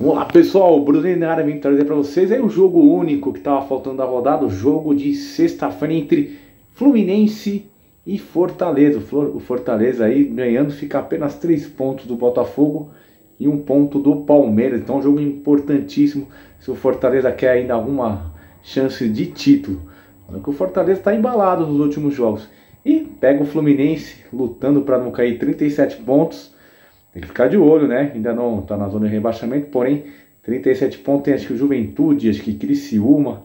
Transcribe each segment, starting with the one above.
Olá pessoal. Bruno na área, vim trazer para vocês aí é o jogo único que estava faltando da rodada, o jogo de sexta-feira entre Fluminense e Fortaleza. O Fortaleza aí ganhando fica apenas 3 pontos do Botafogo e um ponto do Palmeiras. Então, é um jogo importantíssimo se o Fortaleza quer ainda alguma chance de título. Porque o Fortaleza está embalado nos últimos jogos. E pega o Fluminense lutando para não cair 37 pontos tem que ficar de olho, né? Ainda não está na zona de rebaixamento, porém 37 pontos tem acho que o Juventude, acho que Criciúma,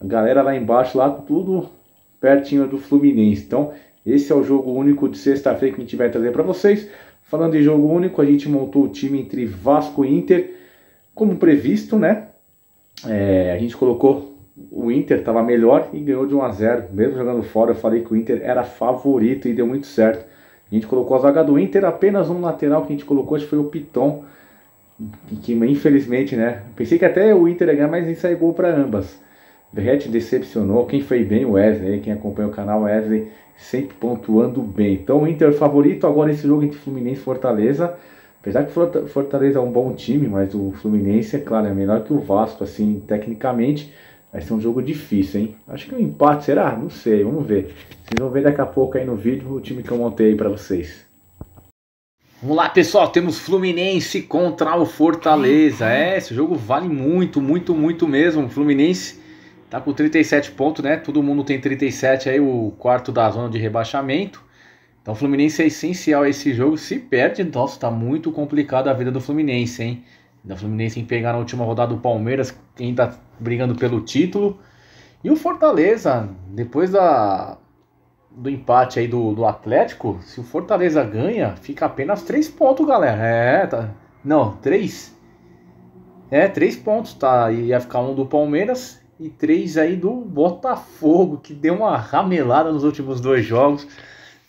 a galera lá embaixo, lá tudo pertinho do Fluminense. Então, esse é o jogo único de sexta-feira que a gente vai trazer para vocês. Falando de jogo único, a gente montou o time entre Vasco e Inter, como previsto, né? É, a gente colocou o Inter, estava melhor e ganhou de 1 a 0 Mesmo jogando fora, eu falei que o Inter era favorito e deu muito certo. A gente colocou a zaga do Inter, apenas um lateral que a gente colocou, acho que foi o Piton, que infelizmente, né? Pensei que até o Inter ia ganhar, mas isso é gol para ambas. Berrete decepcionou, quem foi bem o Wesley, quem acompanha o canal Wesley, sempre pontuando bem. Então o Inter favorito agora esse jogo entre Fluminense e Fortaleza. Apesar que Fortaleza é um bom time, mas o Fluminense, é claro, é melhor que o Vasco, assim, tecnicamente. Vai ser um jogo difícil, hein? Acho que um empate será? Não sei, vamos ver. Vocês vão ver daqui a pouco aí no vídeo o time que eu montei aí pra vocês. Vamos lá, pessoal. Temos Fluminense contra o Fortaleza. É, esse jogo vale muito, muito, muito mesmo. O Fluminense tá com 37 pontos, né? Todo mundo tem 37 aí, o quarto da zona de rebaixamento. Então o Fluminense é essencial esse jogo. Se perde, nossa, tá muito complicado a vida do Fluminense, hein? da Fluminense em pegar na última rodada o Palmeiras, quem ainda tá brigando pelo título. E o Fortaleza, depois da, do empate aí do, do Atlético, se o Fortaleza ganha, fica apenas 3 pontos, galera. É, tá. Não, 3. É, 3 pontos, tá? E ia ficar um do Palmeiras e 3 aí do Botafogo, que deu uma ramelada nos últimos dois jogos.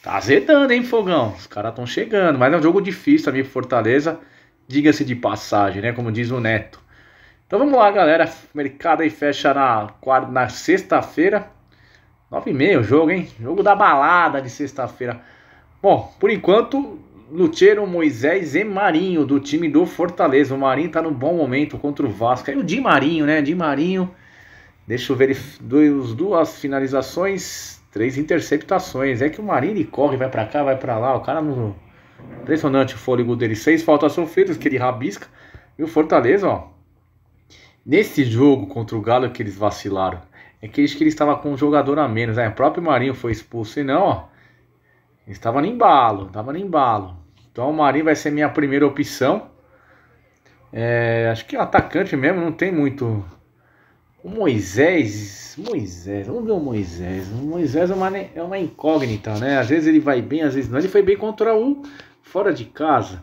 Tá azedando, hein, Fogão? Os caras estão chegando, mas é um jogo difícil também pro Fortaleza diga-se de passagem, né? Como diz o Neto. Então vamos lá, galera. mercado aí fecha na, quarta, na sexta-feira. 9h30 o jogo, hein? Jogo da balada de sexta-feira. Bom, por enquanto, Luteiro, Moisés e Marinho do time do Fortaleza. O Marinho tá no bom momento contra o Vasco. E o Di Marinho, né? Di Marinho. Deixa eu ver Duas, duas finalizações, três interceptações. É que o Marinho ele corre, vai para cá, vai para lá. O cara não Impressionante o fôlego dele. Seis faltas sofridas que ele rabisca. E o Fortaleza, ó. Nesse jogo contra o Galo que eles vacilaram. É que eles que ele estava com um jogador a menos. Né? O próprio Marinho foi expulso. E não, ó. Estava no embalo. Estava no embalo. Então o Marinho vai ser minha primeira opção. É, acho que o atacante mesmo, não tem muito. O Moisés. Moisés, vamos ver o Moisés. O Moisés é uma, é uma incógnita, né? Às vezes ele vai bem, às vezes não. Ele foi bem contra o Fora de casa,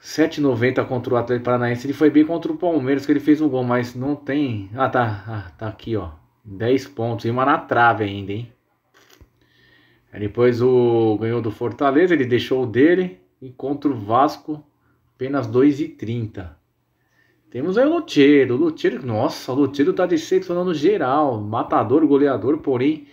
7,90 contra o Atlético Paranaense. Ele foi bem contra o Palmeiras, que ele fez um gol, mas não tem. Ah, tá. Ah, tá aqui, ó. 10 pontos. E uma na trave ainda, hein? Aí depois o ganhou do Fortaleza, ele deixou o dele. E contra o Vasco, apenas 2,30. Temos aí o Luteiro. O Luteiro, nossa, o Luteiro tá decepcionando geral. Matador, goleador, porém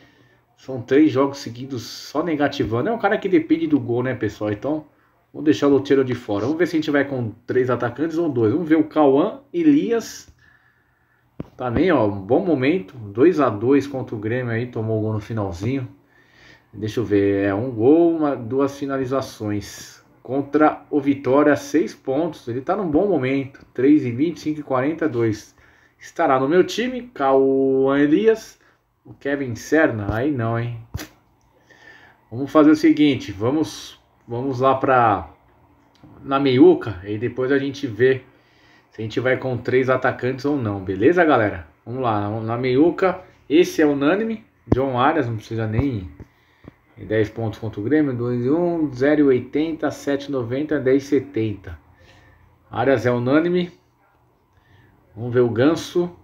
são três jogos seguidos só negativando. É um cara que depende do gol, né, pessoal? Então, vamos deixar o Lotero de fora. Vamos ver se a gente vai com três atacantes ou dois. Vamos ver o Cauã, Elias. Também, tá ó, um bom momento. 2 a 2 contra o Grêmio aí, tomou o gol no finalzinho. Deixa eu ver, é um gol, uma, duas finalizações. Contra o Vitória, seis pontos. Ele tá num bom momento. 3 e 25 e 42. Estará no meu time, Cauã Elias. O Kevin Serna? Aí não, hein? Vamos fazer o seguinte, vamos, vamos lá para na meiuca e depois a gente vê se a gente vai com três atacantes ou não, beleza, galera? Vamos lá, na meiuca, esse é unânime, John Arias, não precisa nem 10 pontos contra o Grêmio, 2 1, 0,80, 7,90, 10,70. Arias é unânime. Vamos ver o Ganso.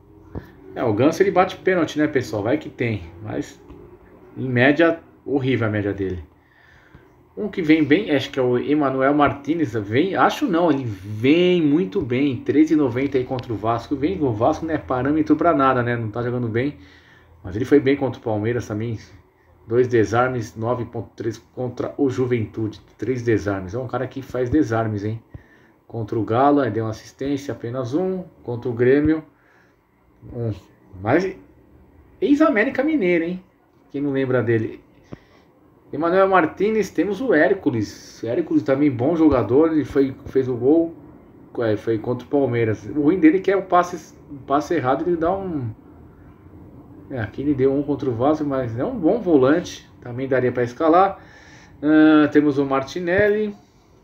É, o Ganso ele bate pênalti, né, pessoal? Vai que tem. Mas, em média, horrível a média dele. Um que vem bem, acho que é o Emanuel Martinez, vem, acho não, ele vem muito bem, 13,90 aí contra o Vasco, vem, o Vasco não é parâmetro para nada, né, não tá jogando bem, mas ele foi bem contra o Palmeiras também, dois desarmes, 9,3 contra o Juventude, três desarmes, é um cara que faz desarmes, hein, contra o Galo, deu uma assistência, apenas um, contra o Grêmio, mas ex-América Mineira, hein? Quem não lembra dele? Emanuel Martinez, temos o Hércules. Hércules também bom jogador, ele foi, fez o gol, é, foi contra o Palmeiras. O ruim dele é que é o passe, o passe errado, ele dá um. É, aqui ele deu um contra o Vasco, mas é um bom volante, também daria para escalar. Uh, temos o Martinelli,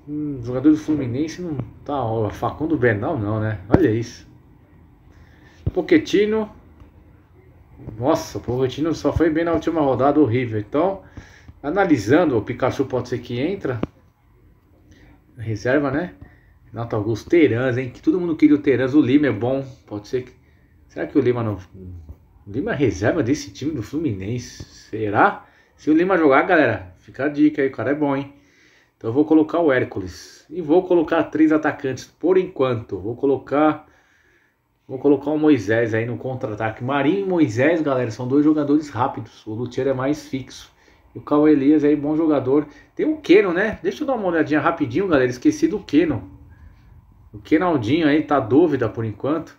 um jogador do Fluminense, não tá. Ó, Facundo Bernal, não, né? Olha isso. Poquetino. Nossa, o Poquetino só foi bem na última rodada, horrível. Então, analisando, o Pikachu pode ser que entra. Reserva, né? Renato Augusto, Terãs, hein? Que todo mundo queria o Terãs. O Lima é bom. Pode ser que. Será que o Lima não. O Lima é reserva desse time do Fluminense. Será? Se o Lima jogar, galera, fica a dica aí, o cara é bom, hein? Então eu vou colocar o Hércules. E vou colocar três atacantes por enquanto. Vou colocar Vou colocar o Moisés aí no contra-ataque. Marinho e Moisés, galera, são dois jogadores rápidos. O Lutier é mais fixo. E o Cauê Elias aí, bom jogador. Tem o Keno, né? Deixa eu dar uma olhadinha rapidinho, galera. Esqueci do Keno. O Kenaldinho aí tá dúvida por enquanto.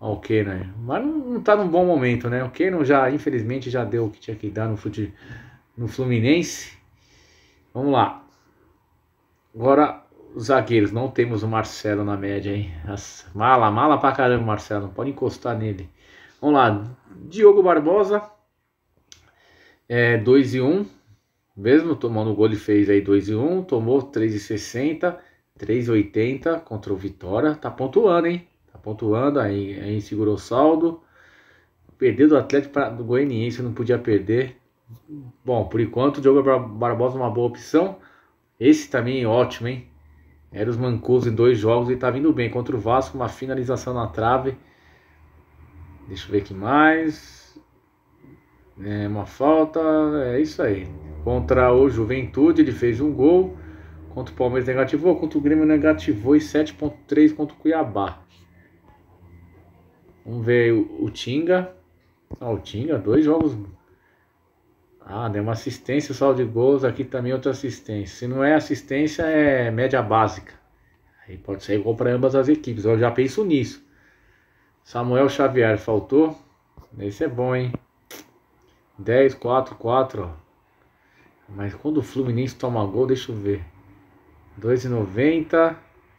Ó, o Keno aí. Mas não, não tá num bom momento, né? O Keno já, infelizmente, já deu o que tinha que dar no, fute... no Fluminense. Vamos lá. Agora, os zagueiros, não temos o Marcelo na média, hein? As, mala, mala pra caramba, Marcelo. Não pode encostar nele. Vamos lá. Diogo Barbosa. É 2 e 1. Um, mesmo tomando o gol, ele fez aí 2 e 1. Um, tomou 3,60. 3,80 contra o Vitória. Tá pontuando, hein? Tá pontuando. Aí, aí segurou o saldo. Perdeu do Atlético pra, do Goianiense, não podia perder. Bom, por enquanto, Diogo Barbosa é uma boa opção. Esse também é ótimo, hein? era os Mancuso em dois jogos e está vindo bem. Contra o Vasco, uma finalização na trave. Deixa eu ver que mais. É uma falta. É isso aí. Contra o Juventude, ele fez um gol. Contra o Palmeiras negativou. Contra o Grêmio negativou e 7.3 contra o Cuiabá. Vamos ver o, o Tinga. Ah, o Tinga, dois jogos ah, deu uma assistência, saldo de gols, aqui também outra assistência. Se não é assistência, é média básica. Aí pode ser igual para ambas as equipes. Eu já penso nisso. Samuel Xavier faltou. Esse é bom, hein? 10, 4, 4. Ó. Mas quando o Fluminense toma gol, deixa eu ver. 2,90,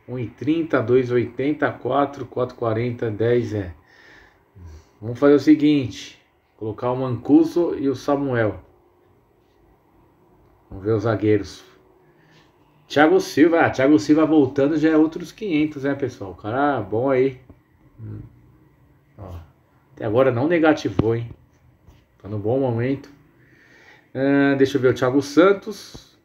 1,30, 2,80, 4, 4,40, 10 é. Vamos fazer o seguinte: colocar o Mancuso e o Samuel. Vamos ver os zagueiros. Thiago Silva. Ah, Thiago Silva voltando já é outros 500, né, pessoal? O cara bom aí. Ó, até agora não negativou, hein? Tá no bom momento. Ah, deixa eu ver o Thiago Santos.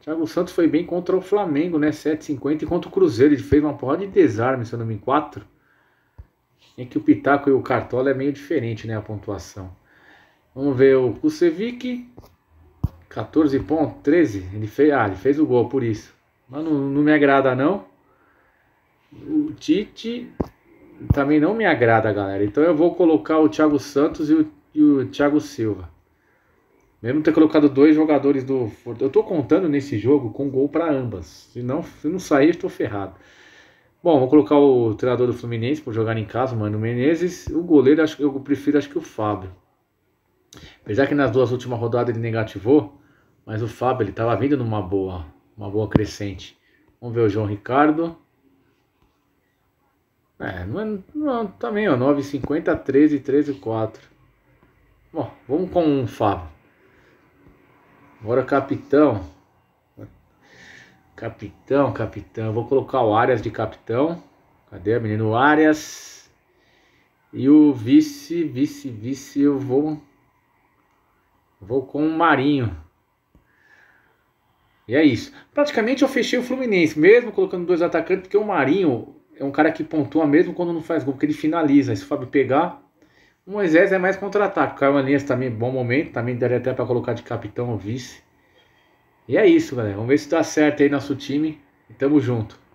Thiago Santos foi bem contra o Flamengo, né? 7,50. E contra o Cruzeiro. Ele fez uma porrada de desarme, se eu não me engano, É que o Pitaco e o Cartola é meio diferente, né? A pontuação. Vamos ver o Kusevic. 14 pontos, 13. Ele fez, ah, ele fez o gol por isso. Mas não, não me agrada não. O Tite também não me agrada, galera. Então eu vou colocar o Thiago Santos e o, e o Thiago Silva. Mesmo ter colocado dois jogadores do. Eu tô contando nesse jogo com gol para ambas. Se não, se não sair, estou ferrado. Bom, vou colocar o treinador do Fluminense por jogar em casa, o Mano Menezes. O goleiro, acho que eu prefiro acho que o Fábio. Apesar que nas duas últimas rodadas ele negativou, mas o Fábio, ele estava vindo numa boa, uma boa crescente. Vamos ver o João Ricardo. É, não, é, não, é, também, ó, 9,50, 13, 13, 4. Bom, vamos com o Fábio. Agora capitão. Capitão, capitão. Vou colocar o Arias de capitão. Cadê, menino? Arias. E o vice, vice, vice, eu vou... Vou com o Marinho. E é isso. Praticamente eu fechei o Fluminense, mesmo colocando dois atacantes, porque o Marinho é um cara que pontua mesmo quando não faz gol, porque ele finaliza. Se o Fábio pegar, o Moisés é mais contra-ataque. O Caio Aninhas também, bom momento, também daria até para colocar de capitão ou vice. E é isso, galera. Vamos ver se dá certo aí nosso time. E tamo junto.